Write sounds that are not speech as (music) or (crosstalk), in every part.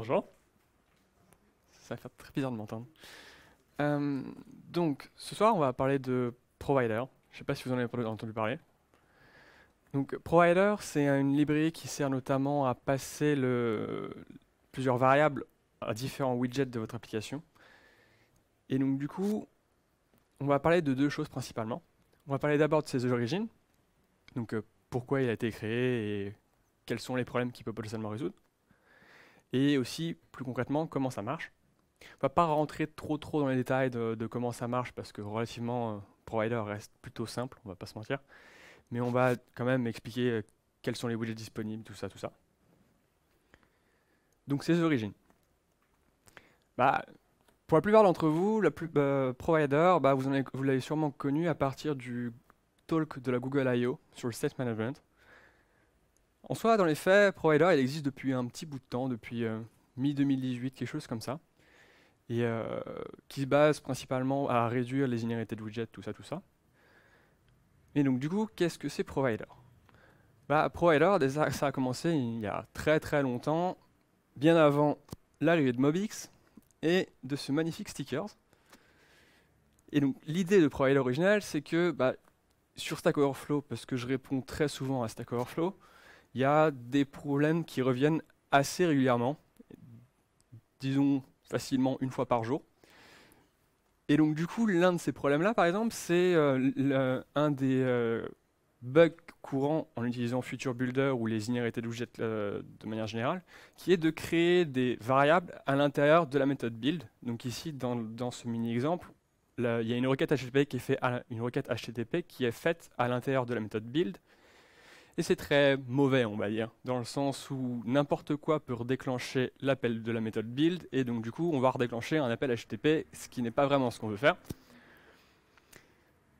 Bonjour. Ça va faire très bizarre de m'entendre. Euh, donc, ce soir, on va parler de Provider. Je ne sais pas si vous en avez entendu parler. Donc, Provider, c'est une librairie qui sert notamment à passer plusieurs variables à différents widgets de votre application. Et donc, du coup, on va parler de deux choses principalement. On va parler d'abord de ses origines, donc euh, pourquoi il a été créé et quels sont les problèmes qu'il peut potentiellement résoudre et aussi plus concrètement comment ça marche. On va pas rentrer trop trop dans les détails de, comment ça marche parce que relativement euh, provider reste plutôt simple, on va pas se mentir, mais on va quand même expliquer euh, quels sont les widgets disponibles, tout ça, tout ça. Donc ces origines. Bah, pour la plupart d'entre vous, le bah, provider, bah, vous l'avez sûrement connu à partir du talk de la Google I.O. sur le State Management. En soi, dans les faits, Provider, il existe depuis un petit bout de temps, depuis euh, mi-2018, quelque chose comme ça, et euh, qui se base principalement à réduire les inhérités de widgets, tout ça, tout ça. Et donc, du coup, qu'est-ce que c'est Provider bah, Provider, ça a commencé il y a très très longtemps, bien avant l'arrivée de Mobix et de ce magnifique stickers. Et donc, l'idée de Provider original, c'est que bah, sur Stack Overflow, parce que je réponds très souvent à Stack Overflow, il y a des problèmes qui reviennent assez régulièrement, disons facilement une fois par jour. Et donc du coup, l'un de ces problèmes-là, par exemple, c'est euh, un des euh, bugs courants en utilisant Future Builder ou les inérités d'objets euh, de manière générale, qui est de créer des variables à l'intérieur de la méthode build. Donc ici, dans, ce mini-exemple, il y a une requête HTTP qui est faite une requête HTTP qui est faite à l'intérieur de la méthode build et c'est très mauvais, on va dire, dans le sens où n'importe quoi peut redéclencher l'appel de la méthode build, et donc du coup, on va redéclencher un appel HTTP, ce qui n'est pas vraiment ce qu'on veut faire.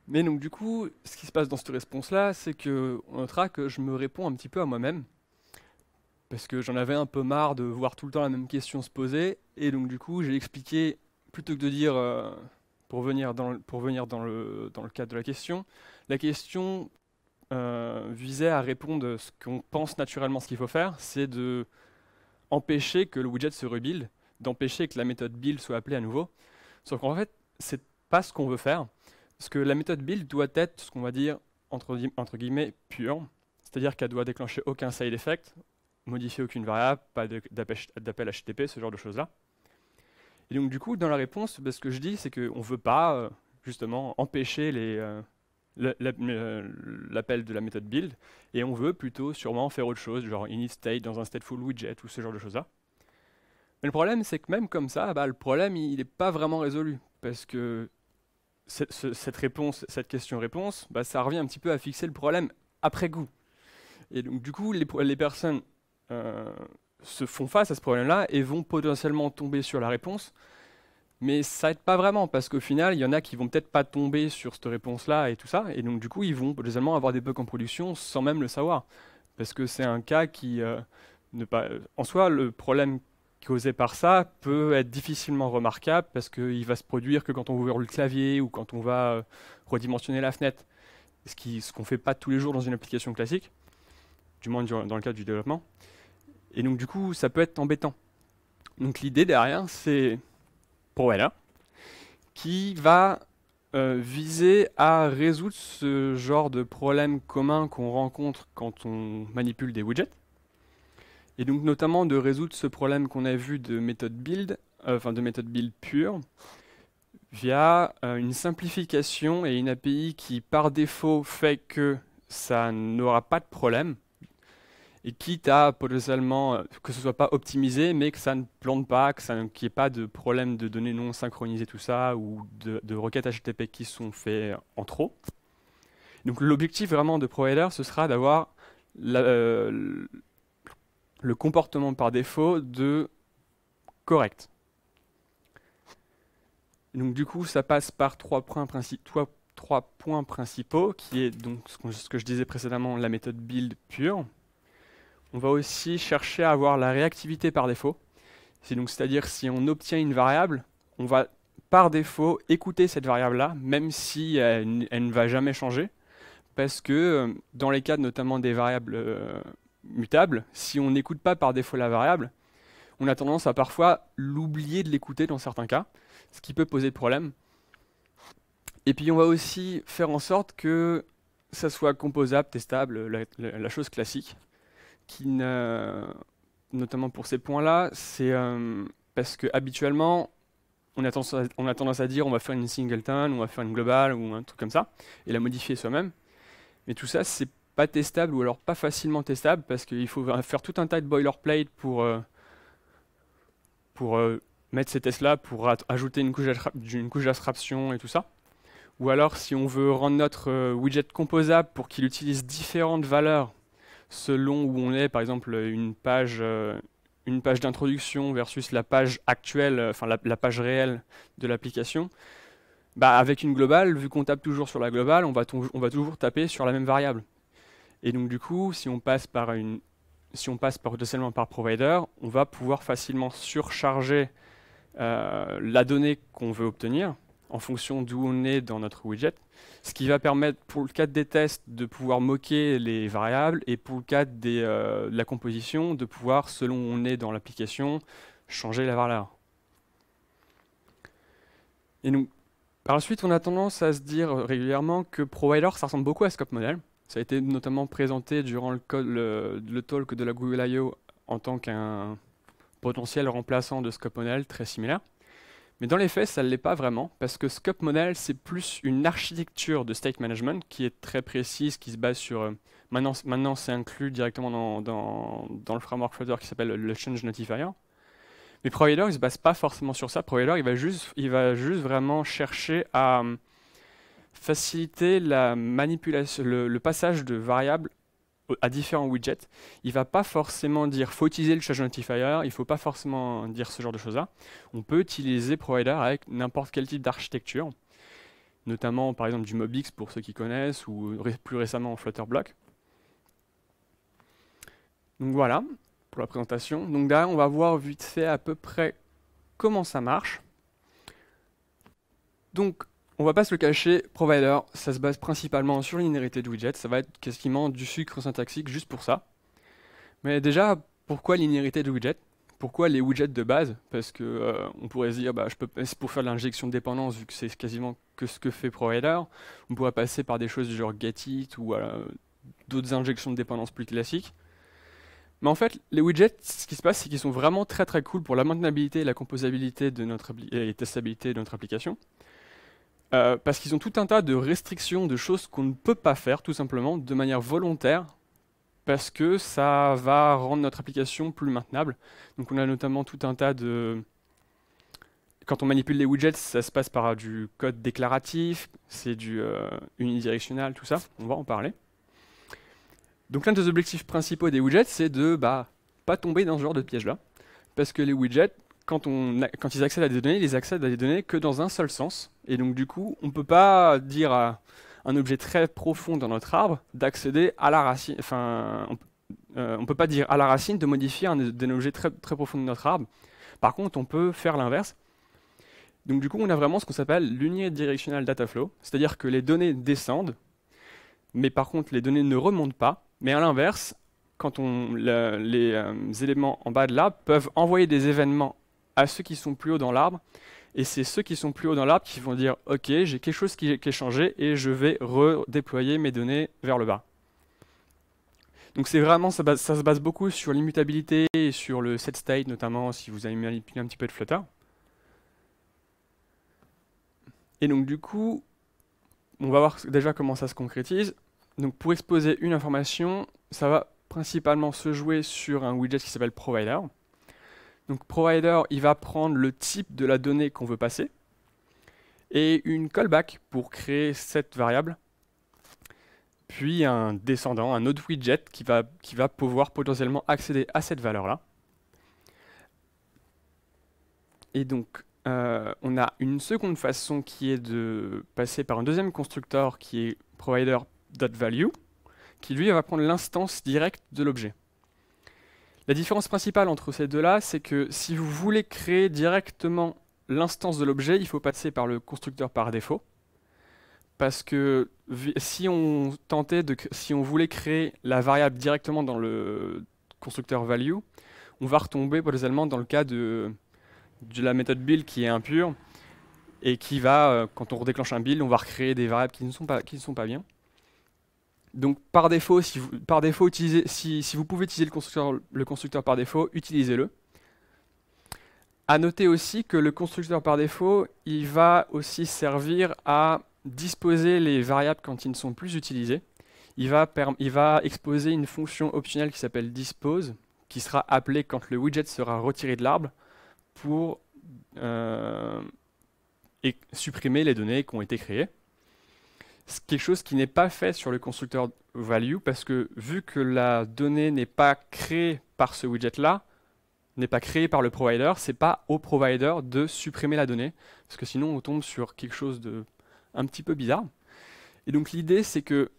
Mais donc du coup, ce qui se passe dans cette réponse-là, c'est que on notera que je me réponds un petit peu à moi-même, parce que j'en avais un peu marre de voir tout le temps la même question se poser, et donc du coup, j'ai expliqué, plutôt que de dire... Euh, pour venir dans, pour venir dans, le, dans le cadre de la question, la question euh, visait à répondre ce qu'on pense naturellement ce qu'il faut faire, c'est d'empêcher que le widget se rebuild, d'empêcher que la méthode build soit appelée à nouveau. Sauf qu'en fait, c'est pas ce qu'on veut faire, parce que la méthode build doit être ce qu'on va dire entre, guillemets pure, c'est-à-dire qu'elle doit déclencher aucun side effect, modifier aucune variable, pas d'appel HTTP, ce genre de choses-là. Et donc du coup, dans la réponse, ben, ce que je dis, c'est qu'on ne veut pas, euh, justement, empêcher les, euh, euh, l'appel de la méthode build, et on veut plutôt sûrement faire autre chose, genre init state dans un stateful widget ou ce genre de choses-là. Mais le problème, c'est que même comme ça, bah, le problème, il n'est pas vraiment résolu, parce que cette, réponse, cette question-réponse, bah, ça revient un petit peu à fixer le problème après goût. Et donc, du coup, les, les personnes euh, se font face à ce problème-là et vont potentiellement tomber sur la réponse mais ça n'aide pas vraiment parce qu'au final, il y en a qui vont peut-être pas tomber sur cette réponse-là et tout ça, et donc du coup, ils vont potentiellement avoir des bugs en production sans même le savoir, parce que c'est un cas qui, euh, ne pas, euh, en soi, le problème causé par ça peut être difficilement remarquable parce qu'il va se produire que quand on ouvre le clavier ou quand on va euh, redimensionner la fenêtre, ce qu'on ce qu'on ne fait pas tous les jours dans une application classique, du moins dans le cadre du développement. Et donc du coup, ça peut être embêtant. Donc l'idée derrière, c'est qui va euh, viser à résoudre ce genre de problème commun qu'on rencontre quand on manipule des widgets, et donc notamment de résoudre ce problème qu'on a vu de méthode build, euh, enfin de méthode build pure, via euh, une simplification et une API qui par défaut fait que ça n'aura pas de problème, et quitte à potentiellement euh, que ce soit pas optimisé, mais que ça ne plante pas, que ça qu'il n'y ait pas de problème de données non synchronisées, tout ça, ou de, requêtes HTTP qui sont faites en trop. Donc l'objectif vraiment de Provider, ce sera d'avoir euh, le comportement par défaut de correct. Donc du coup, ça passe par trois points, principaux, qui est donc ce que je disais précédemment, la méthode build pure, on va aussi chercher à avoir la réactivité par défaut. C'est-à-dire si on obtient une variable, on va par défaut écouter cette variable-là, même si elle, ne va jamais changer. Parce que euh, dans les cas notamment des variables euh, mutables, si on n'écoute pas par défaut la variable, on a tendance à parfois l'oublier de l'écouter dans certains cas, ce qui peut poser problème. Et puis on va aussi faire en sorte que ça soit composable, testable, la chose classique notamment pour ces points-là, c'est euh, parce que habituellement, on a, tendance à, dire on va faire une singleton, on va faire une globale ou un truc comme ça, et la modifier soi-même. Mais tout ça, c'est pas testable ou alors pas facilement testable parce qu'il faut faire tout un tas de boilerplate pour, euh, pour euh, mettre ces tests-là, pour ajouter une couche, d'une et tout ça. Ou alors, si on veut rendre notre widget composable pour qu'il utilise différentes valeurs selon où on est, par exemple une page, euh, d'introduction versus la page actuelle, euh, enfin la, page réelle de l'application, bah, avec une globale, vu qu'on tape toujours sur la globale, on va, toujours taper sur la même variable. Et donc du coup, si on passe par une, si on passe par, potentiellement par provider, on va pouvoir facilement surcharger euh, la donnée qu'on veut obtenir, en fonction d'où on est dans notre widget, ce qui va permettre pour le cadre des tests de pouvoir moquer les variables et pour le cadre euh, de la composition de pouvoir, selon où on est dans l'application, changer la valeur. Et nous, par la suite, on a tendance à se dire régulièrement que Provider, ça ressemble beaucoup à Scope Ça a été notamment présenté durant le, talk de la Google I.O. en tant qu'un potentiel remplaçant de Scope très similaire. Mais dans les faits, ça ne l'est pas vraiment, parce que Scope Model, c'est plus une architecture de state management qui est très précise, qui se base sur... Euh, maintenant, maintenant c'est inclus directement dans, le framework Flutter qui s'appelle le Change Notifier. Mais Provider, il ne se base pas forcément sur ça. Provider, il va juste, il va juste vraiment chercher à euh, faciliter la manipulation, le passage de variables à différents widgets, il ne va pas forcément dire faut utiliser le change notifier, il ne faut pas forcément dire ce genre de choses-là. On peut utiliser provider avec n'importe quel type d'architecture, notamment par exemple du MobX pour ceux qui connaissent, ou plus récemment Flutter Block. Donc voilà pour la présentation. Donc derrière, on va voir vite fait à peu près comment ça marche. Donc on va pas se le cacher, Provider, ça se base principalement sur l'inhérité de widget, ça va être quasiment du sucre syntaxique juste pour ça. Mais déjà, pourquoi l'inhérité de widget Pourquoi les widgets de base Parce que euh, on pourrait se dire, bah, je peux, c'est pour faire l'injection de dépendance, vu que c'est quasiment que ce que fait Provider. On pourrait passer par des choses du genre Getit ou euh, d'autres injections de dépendance plus classiques. Mais en fait, les widgets, ce qui se passe, c'est qu'ils sont vraiment très très cool pour la maintenabilité et la composabilité de notre testabilité de notre application. Euh, parce qu'ils ont tout un tas de restrictions, de choses qu'on ne peut pas faire tout simplement de manière volontaire, parce que ça va rendre notre application plus maintenable. Donc on a notamment tout un tas de... Quand on manipule les widgets, ça se passe par du code déclaratif, c'est du unidirectional, euh, unidirectionnel, tout ça, on va en parler. Donc l'un des objectifs principaux des widgets, c'est de bah, pas tomber dans ce genre de piège-là, parce que les widgets, quand, on, quand ils accèdent à des données, ils accèdent à des données que dans un seul sens. Et donc du coup, on ne peut pas dire à un objet très profond dans notre arbre d'accéder à la racine. Enfin, on euh, ne peut pas dire à la racine de modifier un, un objet très, très profond de notre arbre. Par contre, on peut faire l'inverse. Donc du coup, on a vraiment ce qu'on s'appelle l'unidirectional data flow, c'est-à-dire que les données descendent, mais par contre, les données ne remontent pas. Mais à l'inverse, quand on, les euh, éléments en bas de l'arbre peuvent envoyer des événements à ceux qui sont plus haut dans l'arbre. Et c'est ceux qui sont plus haut dans l'arbre qui vont dire Ok, j'ai quelque chose qui, est changé et je vais redéployer mes données vers le bas. Donc c'est vraiment, ça, ça, se base beaucoup sur l'immutabilité et sur le set state, notamment si vous avez manipulé un petit peu de Flutter. Et donc du coup, on va voir déjà comment ça se concrétise. Donc pour exposer une information, ça va principalement se jouer sur un widget qui s'appelle provider. Donc provider, il va prendre le type de la donnée qu'on veut passer et une callback pour créer cette variable, puis un descendant, un autre widget qui va, qui va pouvoir potentiellement accéder à cette valeur-là. Et donc, euh, on a une seconde façon qui est de passer par un deuxième constructeur qui est provider.value, qui lui va prendre l'instance directe de l'objet. La différence principale entre ces deux-là, c'est que si vous voulez créer directement l'instance de l'objet, il faut passer par le constructeur par défaut. Parce que si on tentait de, si on voulait créer la variable directement dans le constructeur value, on va retomber potentiellement dans le cas de, la méthode build qui est impure et qui va, euh, quand on redéclenche un build, on va recréer des variables qui ne sont pas, qui ne sont pas bien. Donc par défaut, si vous, par défaut utilisez, si, vous pouvez utiliser le constructeur, le constructeur par défaut, utilisez-le. A noter aussi que le constructeur par défaut, il va aussi servir à disposer les variables quand ils ne sont plus utilisés. Il va, il va exposer une fonction optionnelle qui s'appelle dispose, qui sera appelée quand le widget sera retiré de l'arbre pour euh, supprimer les données qui ont été créées quelque chose qui n'est pas fait sur le constructeur value parce que vu que la donnée n'est pas créée par ce widget là, n'est pas créée par le provider, c'est pas au provider de supprimer la donnée parce que sinon on tombe sur quelque chose de un petit peu bizarre. Et donc l'idée c'est que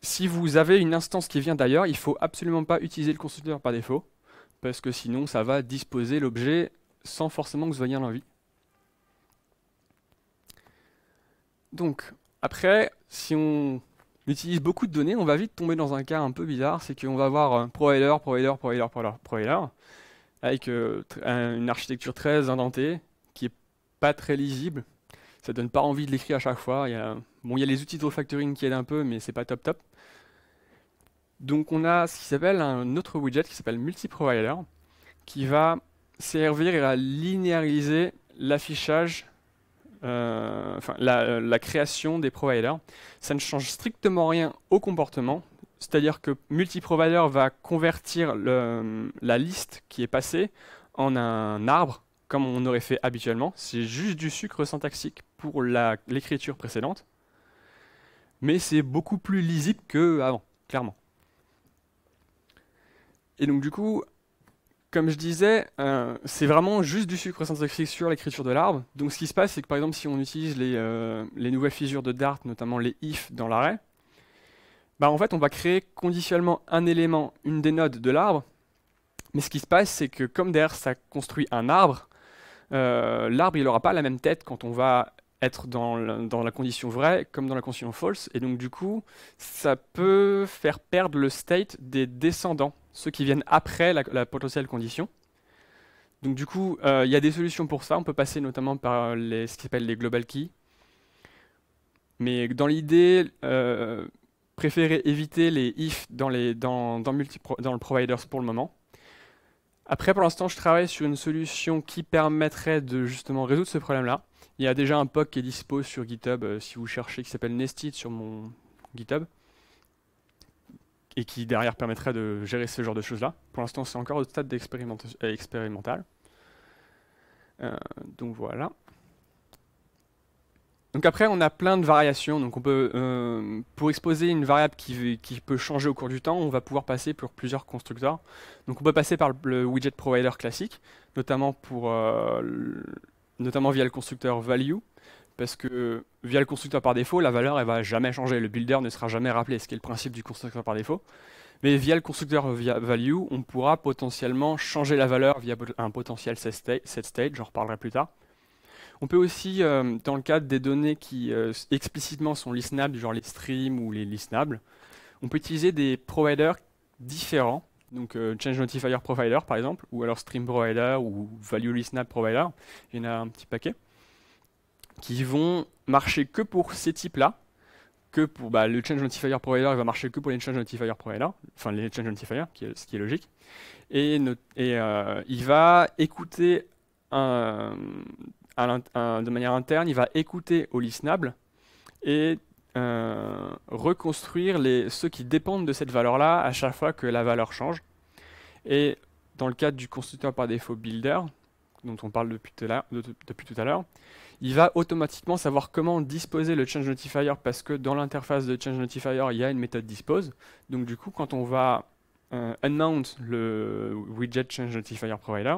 si vous avez une instance qui vient d'ailleurs, il faut absolument pas utiliser le constructeur par défaut parce que sinon ça va disposer l'objet sans forcément que vous ayez l'envie. Donc après, si on utilise beaucoup de données, on va vite tomber dans un cas un peu bizarre, c'est qu'on va avoir euh, provider, provider, provider, provider, provider, avec euh, une architecture très indentée, qui n'est pas très lisible. Ça donne pas envie de l'écrire à chaque fois. Il y a, bon, il y a les outils de refactoring qui aident un peu, mais c'est pas top top. Donc on a ce qui s'appelle un autre widget qui s'appelle multiprovider, qui va servir à linéariser l'affichage euh, enfin, euh, la, création des providers. Ça ne change strictement rien au comportement, c'est-à-dire que multiprovider va convertir la liste qui est passée en un arbre, comme on aurait fait habituellement. C'est juste du sucre syntaxique pour l'écriture précédente. Mais c'est beaucoup plus lisible qu'avant, clairement. Et donc du coup, comme je disais, euh, c'est vraiment juste du sucre synthétique sur l'écriture de l'arbre. Donc ce qui se passe, c'est que par exemple, si on utilise les, euh, nouvelles fissures de Dart, notamment les if dans l'arrêt, bah, en fait, on va créer conditionnellement un élément, une des nodes de l'arbre. Mais ce qui se passe, c'est que comme derrière, ça construit un arbre, euh, l'arbre, il n'aura pas la même tête quand on va être dans la, condition vraie comme dans la condition false, et donc du coup, ça peut faire perdre le state des descendants ceux qui viennent après la, potentielle condition. Donc du coup, euh, il y a des solutions pour ça. On peut passer notamment par euh, ce qui s'appelle les global keys. Mais dans l'idée, euh, préférez éviter les if dans, le providers pour le moment. Après, pour l'instant, je travaille sur une solution qui permettrait de justement résoudre ce problème-là. Il y a déjà un POC qui est dispo sur GitHub si vous cherchez, qui s'appelle Nested sur mon GitHub et qui derrière permettrait de gérer ce genre de choses-là. Pour l'instant, c'est encore au stade expérimental. Euh, donc voilà. Donc après, on a plein de variations. Donc on peut, euh, pour exposer une variable qui, peut changer au cours du temps, on va pouvoir passer pour plusieurs constructeurs. Donc on peut passer par le widget provider classique, notamment, pour, euh, notamment via le constructeur value parce que via le constructeur par défaut, la valeur elle va jamais changer, le builder ne sera jamais rappelé, ce qui est le principe du constructeur par défaut. Mais via le constructeur via value, on pourra potentiellement changer la valeur via un potentiel set state, j'en reparlerai plus tard. On peut aussi, euh, dans le cadre des données qui euh, explicitement sont listenables, genre les streams ou les listenables, on peut utiliser des providers différents, donc euh, Change Notifier Provider par exemple, ou alors Stream Provider ou Value Listenable Provider, il y en a un petit paquet qui vont marcher que pour ces types-là, que pour bah, le change notifier provider, il va marcher que pour les change notifier provider, enfin les change notifier, ce qui est logique, et, euh, il va écouter de manière interne, il va écouter au listenable et euh, reconstruire ceux qui dépendent de cette valeur-là à chaque fois que la valeur change. Et dans le cadre du constructeur par défaut builder, dont on parle depuis tout à l'heure, il va automatiquement savoir comment disposer le change notifier parce que dans l'interface de change notifier, il y a une méthode dispose. Donc du coup, quand on va unmount euh, le widget change notifier provider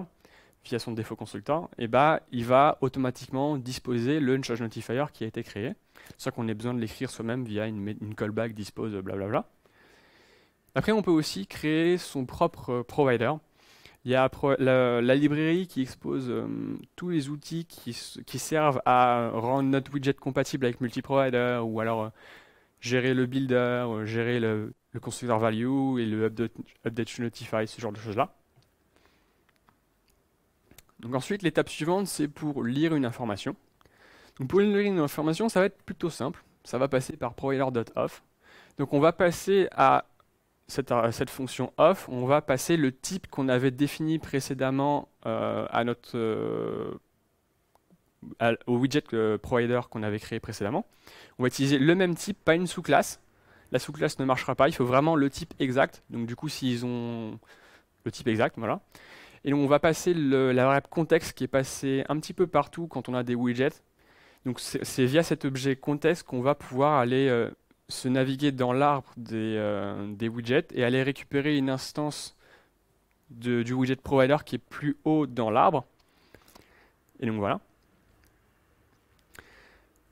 via son défaut consultant, et eh ben, il va automatiquement disposer le change notifier qui a été créé, sans qu'on ait besoin de l'écrire soi-même via une, une, callback dispose blablabla. Après, on peut aussi créer son propre provider il y a la, librairie qui expose euh, tous les outils qui, servent à rendre notre widget compatible avec MultiProvider ou alors euh, gérer le builder, euh, gérer le, le, value et le update, notify, ce genre de choses-là. Donc ensuite, l'étape suivante, c'est pour lire une information. Donc pour lire une information, ça va être plutôt simple. Ça va passer par provider.off. Donc on va passer à euh, cette, fonction off, on va passer le type qu'on avait défini précédemment euh, à notre, euh, au widget provider qu'on avait créé précédemment. On va utiliser le même type, pas une sous-classe. La sous-classe ne marchera pas, il faut vraiment le type exact. Donc du coup, s'ils ont le type exact, voilà. Et on va passer le, la variable contexte qui est passée un petit peu partout quand on a des widgets. Donc c'est via cet objet contexte qu'on va pouvoir aller se naviguer dans l'arbre euh, des, widgets et aller récupérer une instance du widget provider qui est plus haut dans l'arbre. Et donc voilà.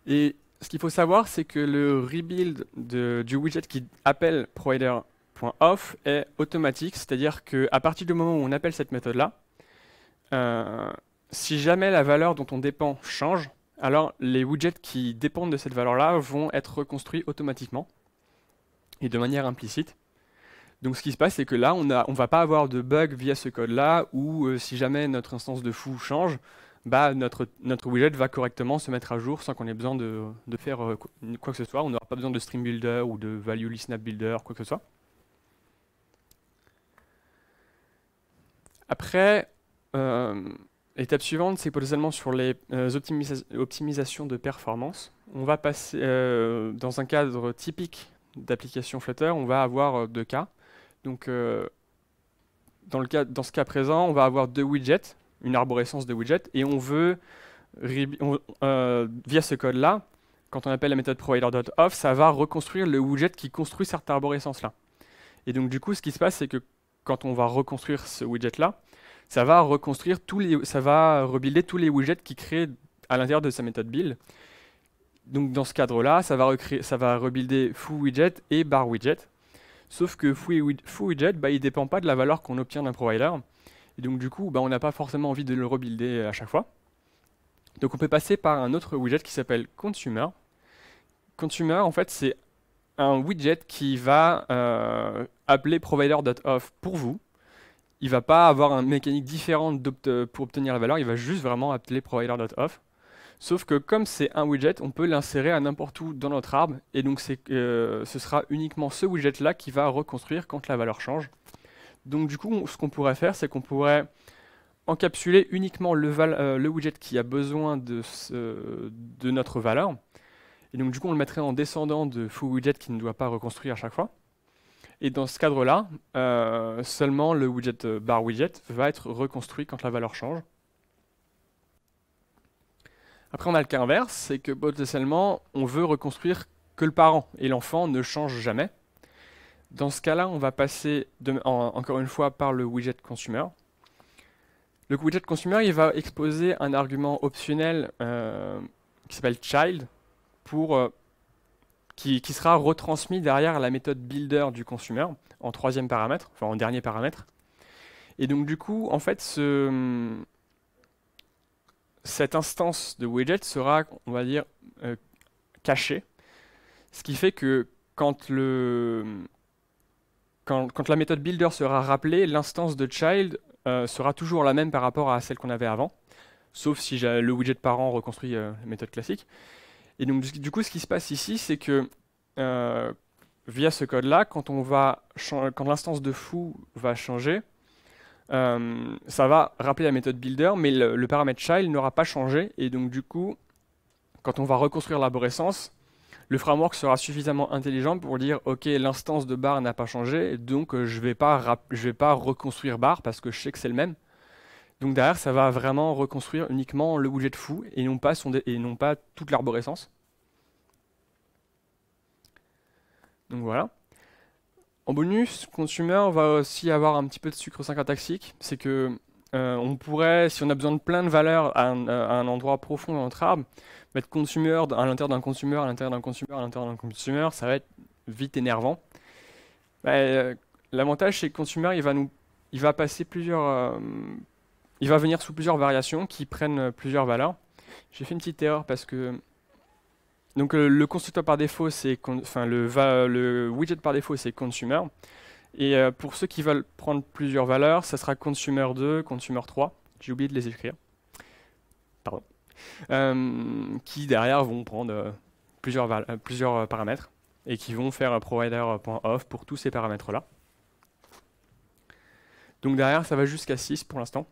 Et ce qu'il faut savoir, c'est que le rebuild du widget qui appelle provider.off est automatique, c'est-à-dire qu'à partir du moment où on appelle cette méthode-là, euh, si jamais la valeur dont on dépend change, alors les widgets qui dépendent de cette valeur-là vont être reconstruits automatiquement et de manière implicite. Donc ce qui se passe, c'est que là, on ne va pas avoir de bug via ce code-là, ou euh, si jamais notre instance de fou change, bah, notre, notre widget va correctement se mettre à jour sans qu'on ait besoin de, faire euh, quoi que ce soit. On n'aura pas besoin de Stream Builder ou de Value Snap Builder, quoi que ce soit. Après, euh, Étape suivante, c'est potentiellement sur les euh, optimisations de performance. On va passer euh, dans un cadre typique d'application Flutter, on va avoir euh, deux cas. Donc, dans, le cas, dans ce cas présent, on va avoir deux widgets, une arborescence de widgets, et on veut, via ce code-là, quand on appelle la méthode provider.off, ça va reconstruire le widget qui construit cette arborescence-là. Et donc, du coup, ce qui se passe, c'est que quand on va reconstruire ce widget-là, ça va reconstruire tous les, ça va rebuilder tous les widgets qu'il crée à l'intérieur de sa méthode build. Donc dans ce cadre-là, ça va recréer, ça va rebuilder foo widget et bar widget. Sauf que foo widget, bah, il dépend pas de la valeur qu'on obtient d'un provider. Et donc du coup, bah, on n'a pas forcément envie de le rebuilder à chaque fois. Donc on peut passer par un autre widget qui s'appelle consumer. Consumer, en fait, c'est un widget qui va euh, appeler provider.off pour vous il va pas avoir une mécanique différente euh, pour obtenir la valeur, il va juste vraiment appeler provider.off. Sauf que comme c'est un widget, on peut l'insérer à n'importe où dans notre arbre, et donc euh, ce sera uniquement ce widget-là qui va reconstruire quand la valeur change. Donc du coup, ce qu'on pourrait faire, c'est qu'on pourrait encapsuler uniquement le, euh, widget qui a besoin de, notre valeur, et donc du coup on le mettrait en descendant de full widget qui ne doit pas reconstruire à chaque fois. Et dans ce cadre-là, euh, seulement le widget euh, bar widget va être reconstruit quand la valeur change. Après, on a le cas inverse, c'est que potentiellement, on veut reconstruire que le parent et l'enfant ne changent jamais. Dans ce cas-là, on va passer encore une fois par le widget consumer. Le widget consumer, il va exposer un argument optionnel euh, qui s'appelle child pour qui, sera retransmis derrière la méthode builder du consumer en troisième paramètre, enfin en dernier paramètre. Et donc du coup, en fait, ce, cette instance de widget sera, on va dire, euh, cachée, ce qui fait que quand, le, quand, la méthode builder sera rappelée, l'instance de child euh, sera toujours la même par rapport à celle qu'on avait avant, sauf si le widget parent reconstruit euh, la méthode classique. Et donc, du coup, ce qui se passe ici, c'est que euh, via ce code-là, quand, on va quand l'instance de foo va changer, euh, ça va rappeler la méthode builder, mais le, paramètre child n'aura pas changé. Et donc, du coup, quand on va reconstruire l'arborescence, le framework sera suffisamment intelligent pour dire ok l'instance de bar n'a pas changé donc euh, je vais je vais pas reconstruire bar parce que je sais que c'est le même donc derrière, ça va vraiment reconstruire uniquement le de fou et non pas, toute l'arborescence. Donc voilà. En bonus, consumer, va aussi avoir un petit peu de sucre synchrotaxique. C'est que euh, on pourrait, si on a besoin de plein de valeurs à un, endroit profond dans notre arbre, mettre consumer à l'intérieur d'un consumer, à l'intérieur d'un consumer, à l'intérieur d'un consumer, ça va être vite énervant. Euh, l'avantage, c'est que consumer, il va, nous, il va passer plusieurs, euh, il va venir sous plusieurs variations qui prennent euh, plusieurs valeurs. J'ai fait une petite erreur parce que donc euh, le constructeur par défaut, c'est enfin le, le widget par défaut, c'est consumer. Et euh, pour ceux qui veulent prendre plusieurs valeurs, ça sera consumer 2, consumer 3. J'ai oublié de les écrire. Pardon. qui derrière vont prendre plusieurs, plusieurs paramètres et qui vont faire provider.off pour tous ces paramètres-là. Donc derrière, ça va jusqu'à 6 pour l'instant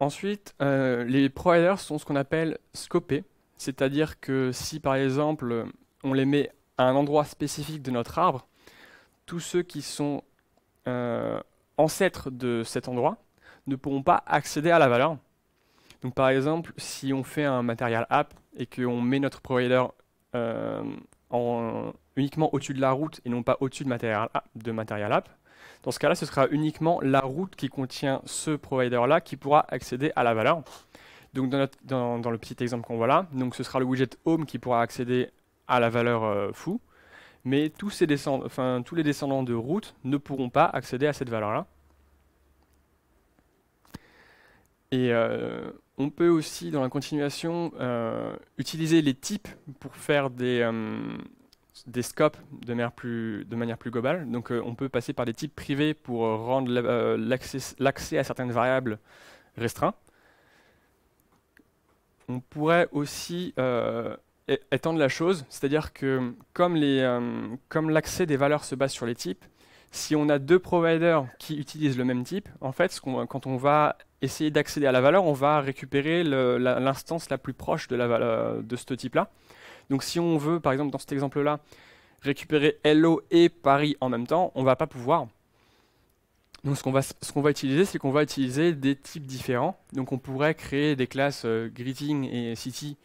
ensuite, euh, les providers sont ce qu'on appelle scopés, c'est-à-dire que si par exemple on les met à un endroit spécifique de notre arbre, tous ceux qui sont euh, ancêtres de cet endroit ne pourront pas accéder à la valeur. Donc par exemple, si on fait un material app et qu'on met notre provider euh, uniquement au-dessus de la route et non pas au-dessus de matériel, de matériel app, dans ce cas-là, ce sera uniquement la route qui contient ce provider-là qui pourra accéder à la valeur. Donc dans, le petit exemple qu'on voit là, donc ce sera le widget home qui pourra accéder à la valeur euh, fou, mais tous, ces enfin, tous les descendants de route ne pourront pas accéder à cette valeur-là. Et euh, on peut aussi, dans la continuation, euh, utiliser les types pour faire des, des scopes de manière plus, de globale. Donc euh, on peut passer par des types privés pour rendre euh, l'accès à certaines variables restreint. On pourrait aussi euh, étendre la chose, c'est-à-dire que comme l'accès des valeurs se base sur les types, si on a deux providers qui utilisent le même type, en fait, quand on va essayer d'accéder à la valeur, on va récupérer l'instance la, plus proche de, la, de ce type-là. Donc si on veut, par exemple, dans cet exemple-là, récupérer Hello et Paris en même temps, on ne va pas pouvoir. Donc ce qu'on va, utiliser, c'est qu'on va utiliser des types différents. Donc on pourrait créer des classes euh, Greeting et City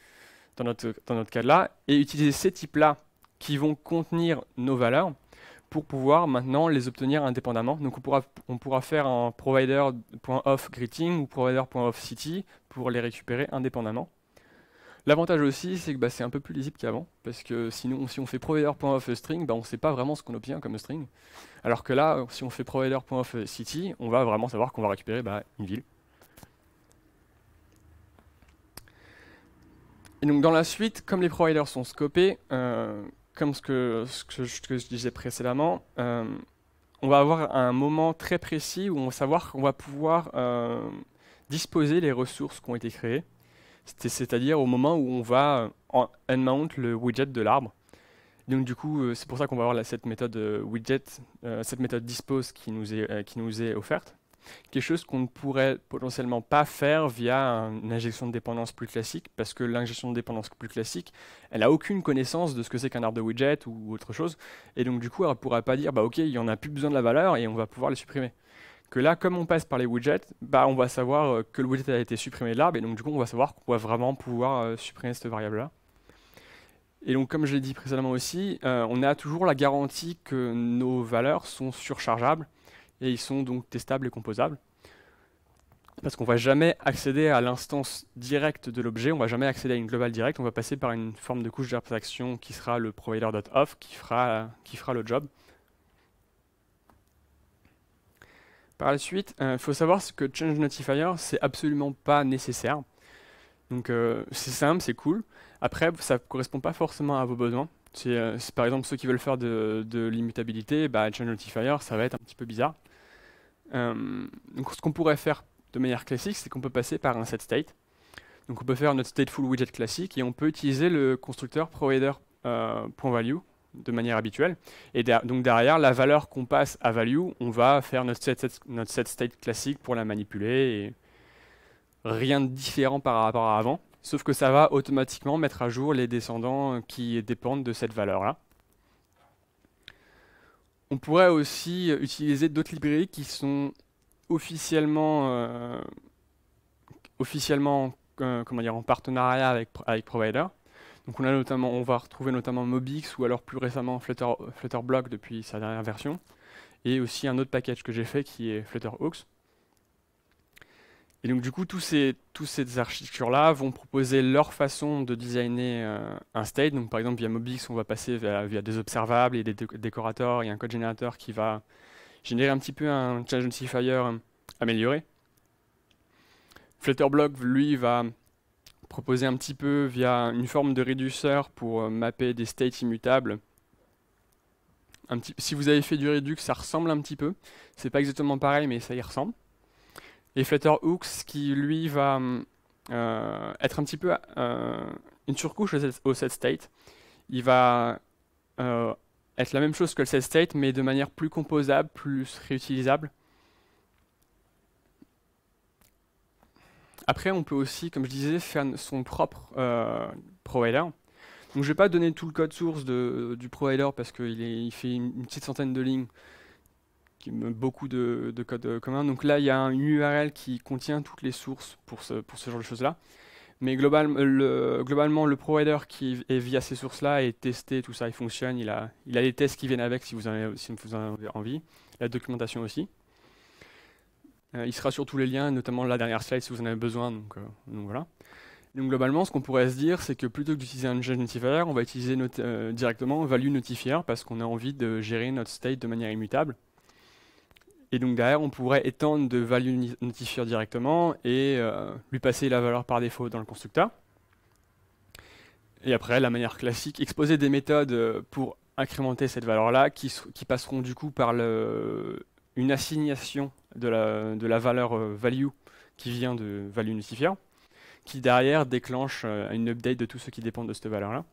dans notre, dans notre cas-là, et utiliser ces types-là qui vont contenir nos valeurs pour pouvoir maintenant les obtenir indépendamment. Donc on pourra, on pourra faire un provider.offGreeting greeting ou provider.offCity city pour les récupérer indépendamment. L'avantage aussi, c'est que bah, c'est un peu plus lisible qu'avant, parce que sinon, si on fait provider.offString, bah, on ne sait pas vraiment ce qu'on obtient comme string. Alors que là, si on fait city, on va vraiment savoir qu'on va récupérer bah, une ville. Et donc dans la suite, comme les providers sont scopés, euh, comme ce que, je disais précédemment, euh, on va avoir un moment très précis où on va savoir qu'on va pouvoir euh, disposer les ressources qui ont été créées c'est-à-dire au moment où on va euh, en unmount le widget de l'arbre. Donc du coup, euh, c'est pour ça qu'on va avoir cette méthode euh, widget, cette méthode dispose qui nous est, qui nous est offerte. Quelque chose qu'on ne pourrait potentiellement pas faire via une injection de dépendance plus classique, parce que l'injection de dépendance plus classique, elle n'a aucune connaissance de ce que c'est qu'un arbre de widget ou autre chose, et donc du coup, elle ne pourra pas dire, bah ok, il n'y en a plus besoin de la valeur et on va pouvoir les supprimer que là, comme on passe par les widgets, bah, on va savoir euh, que le widget a été supprimé de l'arbre, et donc du coup, on va savoir qu'on va vraiment pouvoir euh, supprimer cette variable-là. Et donc, comme je l'ai dit précédemment aussi, euh, on a toujours la garantie que nos valeurs sont surchargeables, et ils sont donc testables et composables. Parce qu'on ne va jamais accéder à l'instance directe de l'objet, on ne va jamais accéder à une globale directe, on va passer par une forme de couche d'abstraction qui sera le provider.off qui fera, qui fera le job. Par la suite, il euh, faut savoir que Change Notifier, c'est absolument pas nécessaire. Donc euh, c'est simple, c'est cool. Après, ça ne correspond pas forcément à vos besoins. C'est euh, par exemple ceux qui veulent faire de, l'immutabilité, bah, Change Notifier, ça va être un petit peu bizarre. donc ce qu'on pourrait faire de manière classique, c'est qu'on peut passer par un set state. Donc on peut faire notre stateful widget classique et on peut utiliser le constructeur provider.value de manière habituelle. Et donc derrière, la valeur qu'on passe à value, on va faire notre set, state classique pour la manipuler. Et rien de différent par rapport à avant, sauf que ça va automatiquement mettre à jour les descendants qui dépendent de cette valeur-là. On pourrait aussi utiliser d'autres librairies qui sont officiellement, euh, officiellement euh, comment dire, en partenariat avec Provider, on, a notamment, on va retrouver notamment Mobix ou alors plus récemment Flutter, Flutterblock depuis sa dernière version. Et aussi un autre package que j'ai fait qui est Flutterhawks. Et donc du coup, tous ces, toutes ces architectures-là vont proposer leur façon de designer euh, un state. Donc par exemple, via Mobix, on va passer via, des observables et des décorateurs et un code générateur qui va générer un petit peu un change notifier euh, amélioré. Flutterblock, lui, va proposé un petit peu via une forme de réduceur pour euh, mapper des states immutables. Un petit, si vous avez fait du Redux, ça ressemble un petit peu. C'est pas exactement pareil, mais ça y ressemble. Et Hooks, qui, lui, va euh, euh, être un petit peu une surcouche au state. Il va être la même chose que le state, mais de manière plus composable, plus réutilisable. Après, on peut aussi, comme je disais, faire son propre euh, provider. Donc, je vais pas donner tout le code source du provider parce qu'il fait une, petite centaine de lignes, beaucoup de, de code euh, commun. Donc là, il y a une URL qui contient toutes les sources pour ce, genre de choses-là. Mais euh, globalement, le provider qui est via ces sources-là est testé, tout ça, il fonctionne, il a, il les tests qui viennent avec si vous en avez envie, la documentation aussi. Euh, il sera sur tous les liens, notamment la dernière slide si vous en avez besoin. Euh, donc, voilà. Donc globalement, ce qu'on pourrait se dire, c'est que plutôt que d'utiliser un change notifier, on va utiliser euh, directement value notifier parce qu'on a envie de gérer notre state de manière immutable. Et donc derrière, on pourrait étendre de value notifier directement et lui passer la valeur par défaut dans le constructeur. Et après, la manière classique, exposer des méthodes pour incrémenter cette valeur-là qui, passeront du coup par le une assignation de la, valeur euh, value qui vient de value notifier, qui derrière déclenche euh, une update de tout ce qui dépend de cette valeur-là.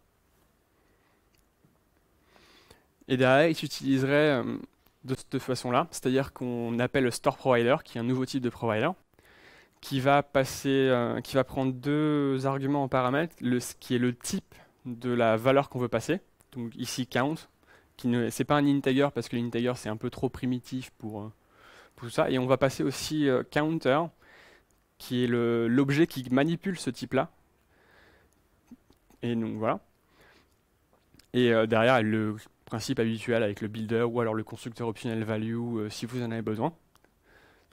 Et derrière, il s'utiliserait euh, de cette façon-là, c'est-à-dire qu'on appelle le store provider, qui est un nouveau type de provider, qui va, passer, qui va prendre deux arguments en paramètre, ce qui est le type de la valeur qu'on veut passer, donc ici count, qui c'est pas un integer parce que l'integer c'est un peu trop primitif pour, euh, tout ça. Et on va passer aussi euh, counter, qui est l'objet qui manipule ce type-là. Et donc voilà. Et euh, derrière, le principe habituel avec le builder ou alors le constructeur optionnel value si vous en avez besoin.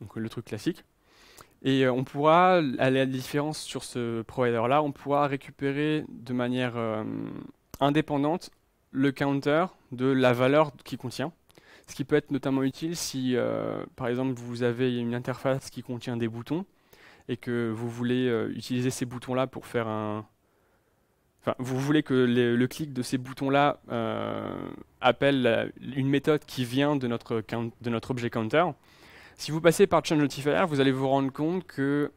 Donc le truc classique. Et on pourra, à la différence sur ce provider-là, on pourra récupérer de manière indépendante le counter de la valeur qu'il contient. Ce qui peut être notamment utile si, euh, par exemple, vous avez une interface qui contient des boutons et que vous voulez euh, utiliser ces boutons-là pour faire un... Enfin, vous voulez que le clic de ces boutons-là euh, appelle une méthode qui vient de notre, de notre objet counter. Si vous passez par change notifier, vous allez vous rendre compte que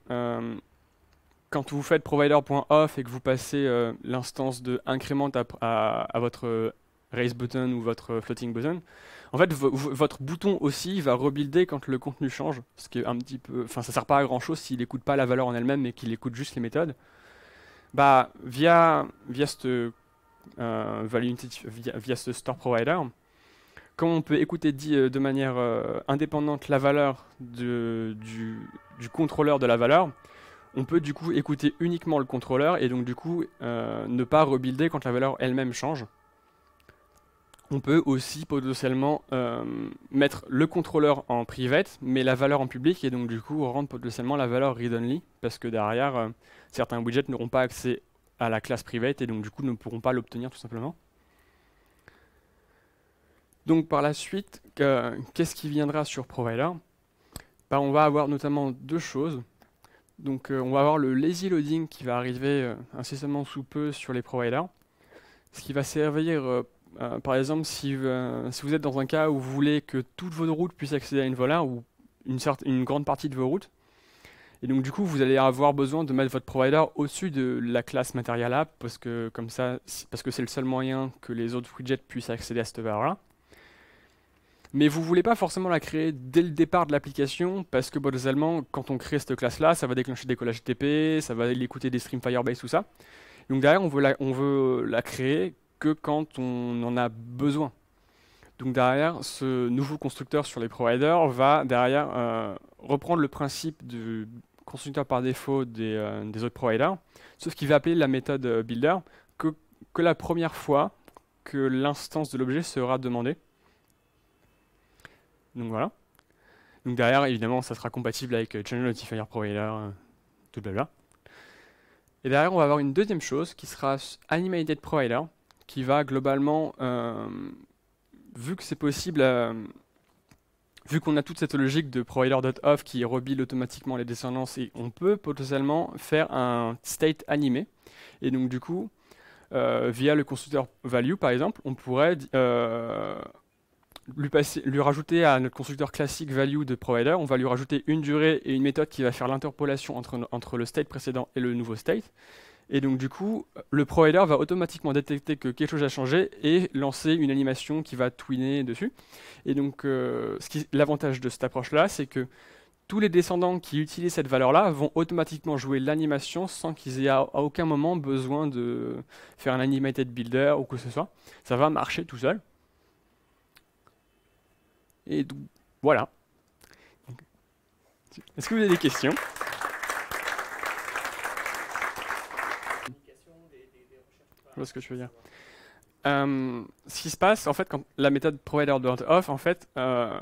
quand vous faites provider.off et que vous passez euh, l'instance de increment à, votre euh, raise button ou votre euh, floating button, en fait votre bouton aussi va rebuilder quand le contenu change, ce qui est un petit peu, enfin ça sert pas à grand chose s'il n'écoute pas la valeur en elle-même mais qu'il écoute juste les méthodes. Bah via via ce store provider, quand on peut écouter de manière indépendante la valeur du contrôleur de la valeur, on peut du coup écouter uniquement le contrôleur et donc du coup euh, ne pas rebuilder quand la valeur elle-même change. On peut aussi potentiellement euh, mettre le contrôleur en private, mais la valeur en public, et donc du coup rendre potentiellement la valeur read-only, parce que derrière, euh, certains widgets n'auront pas accès à la classe private, et donc du coup ne pourront pas l'obtenir tout simplement. Donc par la suite, qu'est-ce qui viendra sur Provider bah, On va avoir notamment deux choses. Donc euh, on va avoir le lazy loading qui va arriver euh, incessamment sous peu sur les providers, ce qui va servir, euh, par exemple, si, vous êtes dans un cas où vous voulez que toutes vos routes puissent accéder à une vola ou une, grande partie de vos routes, et donc du coup vous allez avoir besoin de mettre votre provider au-dessus de la classe MaterialApp parce que comme ça, parce que c'est le seul moyen que les autres widgets puissent accéder à cette valeur-là mais vous voulez pas forcément la créer dès le départ de l'application, parce que Allemands, quand on crée cette classe-là, ça va déclencher des collages TP, ça va écouter des streams Firebase, tout ça. Donc derrière, on veut la, on veut euh, la créer que quand on en a besoin. Donc derrière, ce nouveau constructeur sur les providers va derrière euh, reprendre le principe du constructeur par défaut euh, des, autres providers, sauf qu'il va appeler la méthode builder que, que la première fois que l'instance de l'objet sera demandée. Donc voilà. Donc derrière, évidemment, ça sera compatible avec euh, Channel Notifier Provider, euh, tout blabla. Et derrière, on va avoir une deuxième chose qui sera Animated Provider, qui va globalement, euh, vu que c'est possible, vu qu'on a toute cette logique de provider.off qui rebille automatiquement les descendances, et on peut potentiellement faire un state animé. Et donc du coup, via le constructeur value par exemple, on pourrait lui, rajouter à notre constructeur classique value de provider, on va lui rajouter une durée et une méthode qui va faire l'interpolation entre, le state précédent et le nouveau state. Et donc du coup, le provider va automatiquement détecter que quelque chose a changé et lancer une animation qui va twiner dessus. Et donc euh, l'avantage de cette approche-là, c'est que tous les descendants qui utilisent cette valeur-là vont automatiquement jouer l'animation sans qu'ils aient à, aucun moment besoin de faire un animated builder ou que ce soit. Ça va marcher tout seul. Et voilà. Est-ce que vous avez des questions vois ce que je veux dire. Euh, ce qui se passe, en fait, quand la méthode provider.off off, en fait, euh,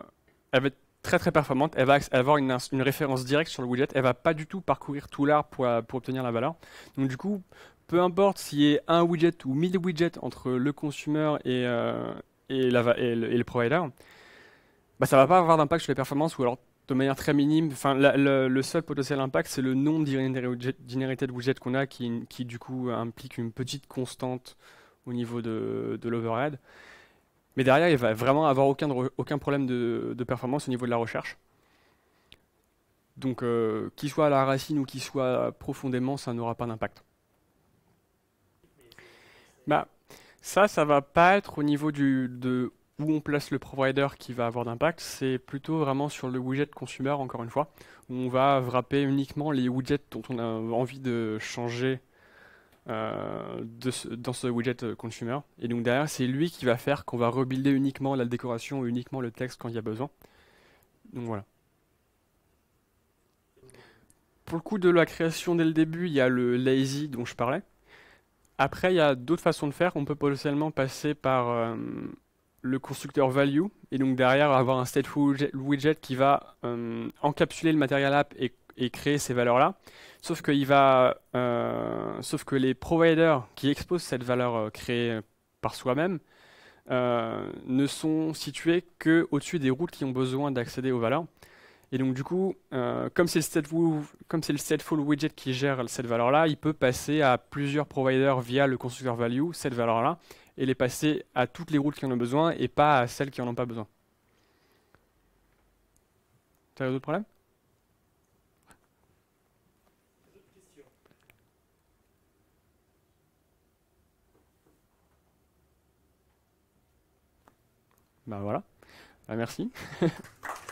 elle va être très très performante, elle va avoir une, référence directe sur le widget, elle va pas du tout parcourir tout l'arbre euh, pour, obtenir la valeur. Donc du coup, peu importe s'il y a un widget ou mille widgets entre le consumer et, la, et le provider, bah, ça va pas avoir d'impact sur les performances ou alors de manière très minime. Enfin, le seul potentiel impact, c'est le nombre d'inherited widgets qu'on a qui, du coup implique une petite constante au niveau de, de l'overhead. Mais derrière, il va vraiment avoir aucun, aucun problème de, performance au niveau de la recherche. Donc, euh, qu'il soit à la racine ou qu'il soit profondément, ça n'aura pas d'impact. Bah, ça, ça va pas être au niveau du, de où on place le provider qui va avoir d'impact, c'est plutôt vraiment sur le widget consumer, encore une fois, où on va wrapper uniquement les widgets dont on a envie de changer euh, dans ce widget euh, consumer. Et donc derrière, c'est lui qui va faire qu'on va rebuilder uniquement la décoration, uniquement le texte quand il y a besoin. Donc voilà. Pour le coup de la création dès le début, il y a le lazy dont je parlais. Après, il y a d'autres façons de faire. On peut potentiellement passer par... Euh, le constructeur value et donc derrière avoir un stateful widget qui va euh, encapsuler le material app et, créer ces valeurs là sauf que il va euh, sauf que les providers qui exposent cette valeur euh, créée par soi-même ne sont situés que au-dessus des routes qui ont besoin d'accéder aux valeurs et donc du coup, comme c'est le stateful widget qui gère cette valeur-là, il peut passer à plusieurs providers via le constructeur value cette valeur-là, et les passer à toutes les routes qui en ont besoin et pas à celles qui en ont pas besoin. Tu as d'autres problèmes Ben voilà. Bah, merci. (laughs)